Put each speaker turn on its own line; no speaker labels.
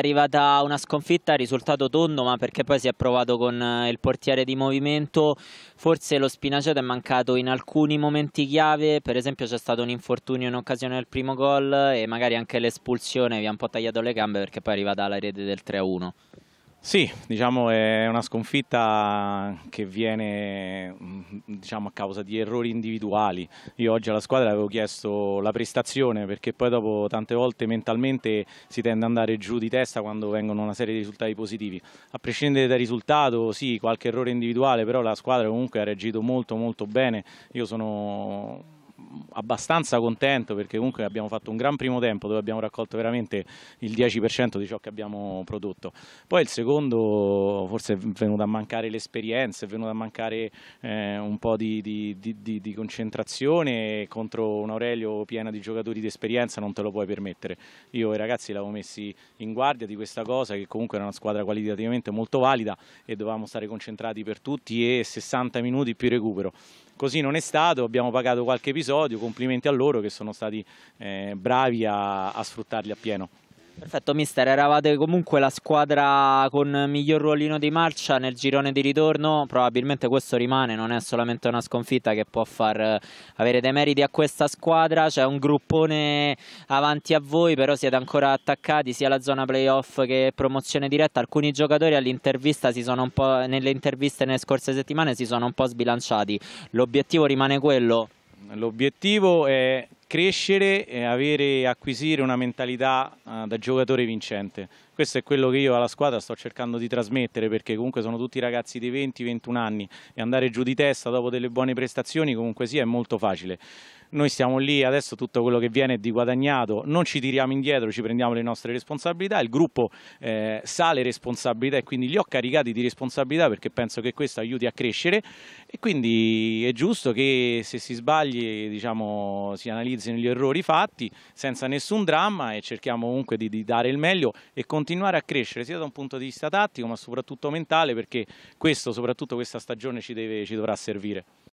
arrivata una sconfitta, risultato tondo, ma perché poi si è provato con eh, il portiere di movimento. Forse lo Spinaceto è mancato in alcuni momenti chiave, per esempio c'è stato un infortunio in occasione del primo gol e magari anche l'espulsione vi ha un po' tagliato le gambe perché poi è arrivata la rete del 3-1. Sì, diciamo
è una sconfitta che viene mm, diciamo, a causa di errori individuali. Io oggi alla squadra avevo chiesto la prestazione perché poi dopo tante volte mentalmente si tende ad andare giù di testa quando vengono una serie di risultati positivi. A prescindere dal risultato, sì, qualche errore individuale, però la squadra comunque ha reagito molto molto bene. Io sono abbastanza contento perché comunque abbiamo fatto un gran primo tempo dove abbiamo raccolto veramente il 10% di ciò che abbiamo prodotto. Poi il secondo forse è venuto a mancare l'esperienza, è venuto a mancare eh, un po' di, di, di, di, concentrazione contro un Aurelio pieno di giocatori di esperienza non te lo puoi permettere. Io i ragazzi l'avevo messi in guardia di questa cosa che comunque era una squadra qualitativamente molto valida e dovevamo stare concentrati per tutti e 60 minuti più recupero. Così non è stato, abbiamo pagato qualche episodio, complimenti a loro
che sono stati eh, bravi a, a sfruttarli appieno. Perfetto, mister, eravate comunque la squadra con miglior ruolino di marcia nel girone di ritorno, probabilmente questo rimane, non è solamente una sconfitta che può far eh, avere dei meriti a questa squadra, c'è un gruppone avanti a voi, però siete ancora attaccati sia alla zona playoff che promozione diretta, alcuni giocatori all'intervista si sono un po', nelle interviste nelle scorse settimane si sono un po' sbilanciati, l'obiettivo rimane quello? L'obiettivo è
crescere, e avere, acquisire una mentalità eh, da giocatore vincente. Questo è quello che io alla squadra sto cercando di trasmettere perché comunque sono tutti ragazzi di 20-21 anni e andare giù di testa dopo delle buone prestazioni comunque sia è molto facile. Noi stiamo lì, adesso tutto quello che viene è di guadagnato, non ci tiriamo indietro, ci prendiamo le nostre responsabilità, il gruppo eh, sa le responsabilità e quindi li ho caricati di responsabilità perché penso che questo aiuti a crescere e quindi è giusto che se si sbagli diciamo, si analizzino gli errori fatti senza nessun dramma e cerchiamo un comunque di, di, dare il meglio e continuare a crescere sia da un punto di vista tattico ma soprattutto mentale perché questo, soprattutto questa stagione ci, deve, ci dovrà servire.